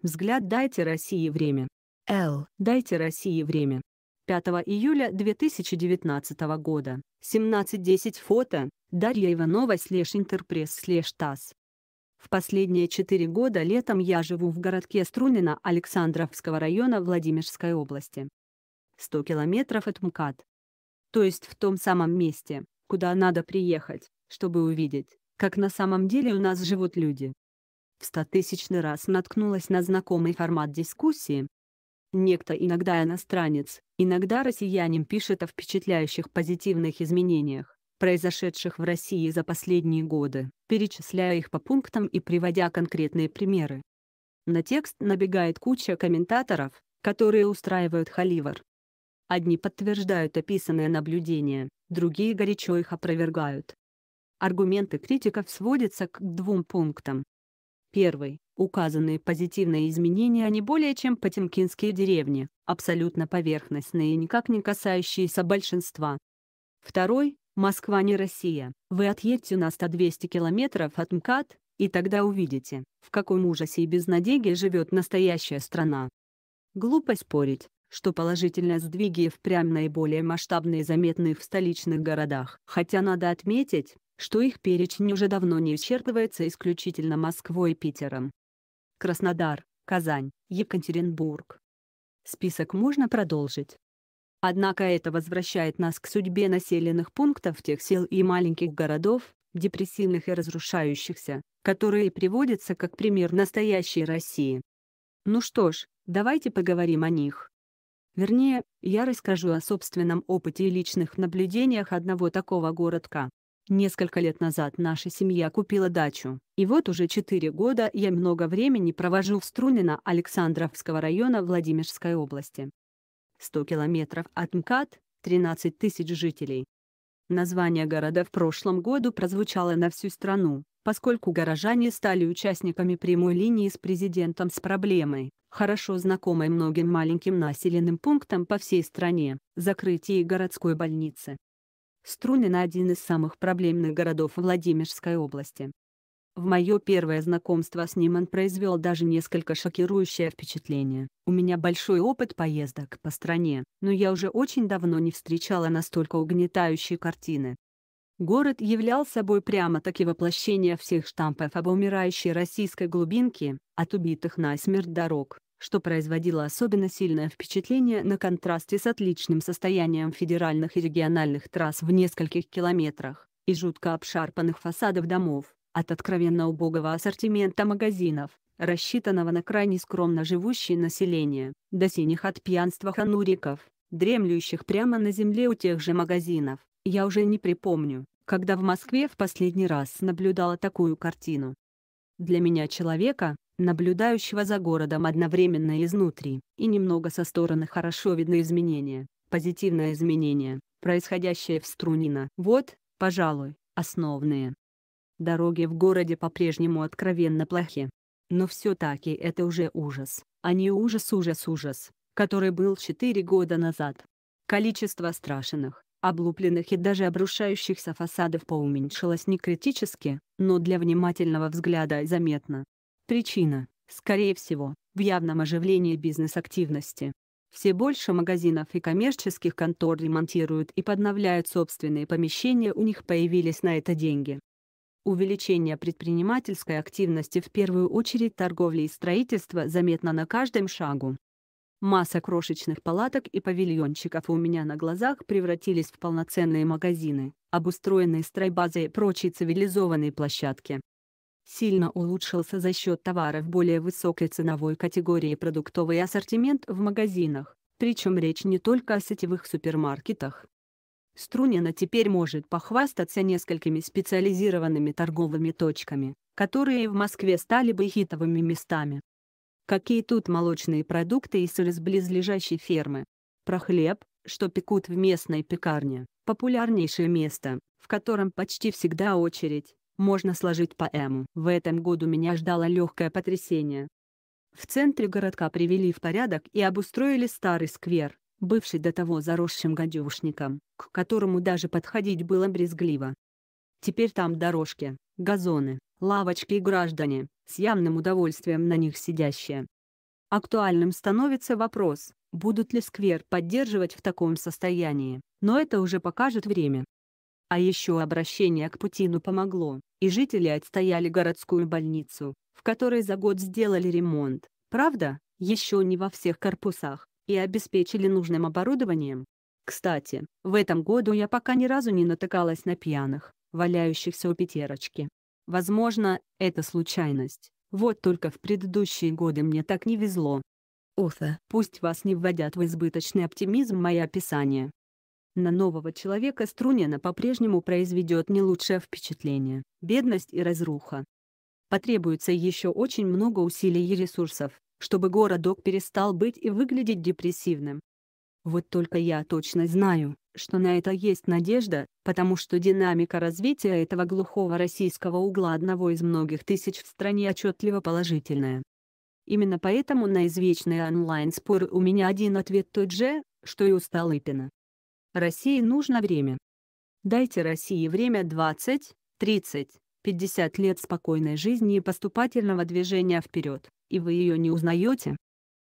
Взгляд «Дайте России время». Л. «Дайте России время». 5 июля 2019 года. 17.10 фото. Дарья Иванова слэш интерпресс слэш ТАСС. В последние четыре года летом я живу в городке Струнино Александровского района Владимирской области. 100 километров от МКАД. То есть в том самом месте, куда надо приехать, чтобы увидеть, как на самом деле у нас живут люди в стотысячный раз наткнулась на знакомый формат дискуссии. Некто иногда иностранец, иногда россиянин пишет о впечатляющих позитивных изменениях, произошедших в России за последние годы, перечисляя их по пунктам и приводя конкретные примеры. На текст набегает куча комментаторов, которые устраивают холивар. Одни подтверждают описанные наблюдения, другие горячо их опровергают. Аргументы критиков сводятся к двум пунктам. Первый. Указанные позитивные изменения не более чем потемкинские деревни, абсолютно поверхностные и никак не касающиеся большинства. Второй. Москва не Россия. Вы отъедьте на 100-200 километров от МКАД, и тогда увидите, в каком ужасе и безнадеге живет настоящая страна. Глупо спорить, что положительные сдвиги впрямь наиболее масштабные и заметные в столичных городах. Хотя надо отметить, что их перечень уже давно не исчерпывается исключительно Москвой и Питером. Краснодар, Казань, Екатеринбург. Список можно продолжить. Однако это возвращает нас к судьбе населенных пунктов тех сел и маленьких городов, депрессивных и разрушающихся, которые приводятся как пример настоящей России. Ну что ж, давайте поговорим о них. Вернее, я расскажу о собственном опыте и личных наблюдениях одного такого городка. Несколько лет назад наша семья купила дачу, и вот уже четыре года я много времени провожу в Струнино Александровского района Владимирской области. 100 километров от МКАД, 13 тысяч жителей. Название города в прошлом году прозвучало на всю страну, поскольку горожане стали участниками прямой линии с президентом с проблемой, хорошо знакомой многим маленьким населенным пунктам по всей стране, закрытие городской больницы. Струнино — один из самых проблемных городов Владимирской области. В мое первое знакомство с ним он произвел даже несколько шокирующее впечатление. У меня большой опыт поездок по стране, но я уже очень давно не встречала настолько угнетающие картины. Город являл собой прямо-таки воплощение всех штампов об умирающей российской глубинке, от убитых насмерть дорог, что производило особенно сильное впечатление на контрасте с отличным состоянием федеральных и региональных трасс в нескольких километрах и жутко обшарпанных фасадов домов, от откровенно убогого ассортимента магазинов, рассчитанного на крайне скромно живущее население, до синих от пьянства хануриков, дремлющих прямо на земле у тех же магазинов. Я уже не припомню, когда в Москве в последний раз наблюдала такую картину. Для меня человека, наблюдающего за городом одновременно изнутри и немного со стороны хорошо видны изменения, позитивное изменение, происходящее в Струнино. Вот, пожалуй, основные. Дороги в городе по-прежнему откровенно плохи. Но все-таки это уже ужас, а не ужас-ужас-ужас, который был 4 года назад. Количество страшенных, облупленных и даже обрушающихся фасадов поуменьшилось не критически, но для внимательного взгляда заметно. Причина, скорее всего, в явном оживлении бизнес-активности. Все больше магазинов и коммерческих контор ремонтируют и подновляют собственные помещения, у них появились на это деньги. Увеличение предпринимательской активности в первую очередь торговли и строительства заметно на каждом шагу. Масса крошечных палаток и павильончиков у меня на глазах превратились в полноценные магазины, обустроенные стройбазой и прочие цивилизованные площадки сильно улучшился за счет товаров более высокой ценовой категории продуктовый ассортимент в магазинах, причем речь не только о сетевых супермаркетах. Струнина теперь может похвастаться несколькими специализированными торговыми точками, которые в Москве стали бы хитовыми местами. Какие тут молочные продукты и сыр из близлежащей фермы. Про хлеб, что пекут в местной пекарне, популярнейшее место, в котором почти всегда очередь, можно сложить поэму. В этом году меня ждало легкое потрясение. В центре городка привели в порядок и обустроили старый сквер, бывший до того заросшим гадюшником, к которому даже подходить было брезгливо. Теперь там дорожки, газоны, лавочки и граждане, с явным удовольствием на них сидящие. Актуальным становится вопрос, будут ли сквер поддерживать в таком состоянии, но это уже покажет время. А еще обращение к Путину помогло, и жители отстояли городскую больницу, в которой за год сделали ремонт, правда, еще не во всех корпусах, и обеспечили нужным оборудованием. Кстати, в этом году я пока ни разу не натыкалась на пьяных, валяющихся у пятерочки. Возможно, это случайность, вот только в предыдущие годы мне так не везло. Офа, пусть вас не вводят в избыточный оптимизм мои описания, на нового человека Струнина по-прежнему произведет не лучшее впечатление. Бедность и разруха. Потребуется еще очень много усилий и ресурсов, чтобы городок перестал быть и выглядеть депрессивным. Вот только я точно знаю, что на это есть надежда, потому что динамика развития этого глухого российского угла одного из многих тысяч в стране отчетливо положительная. Именно поэтому на извечные онлайн споры у меня один ответ тот же, что и у Столыпина. России нужно время. Дайте России время 20, 30, 50 лет спокойной жизни и поступательного движения вперед, и вы ее не узнаете.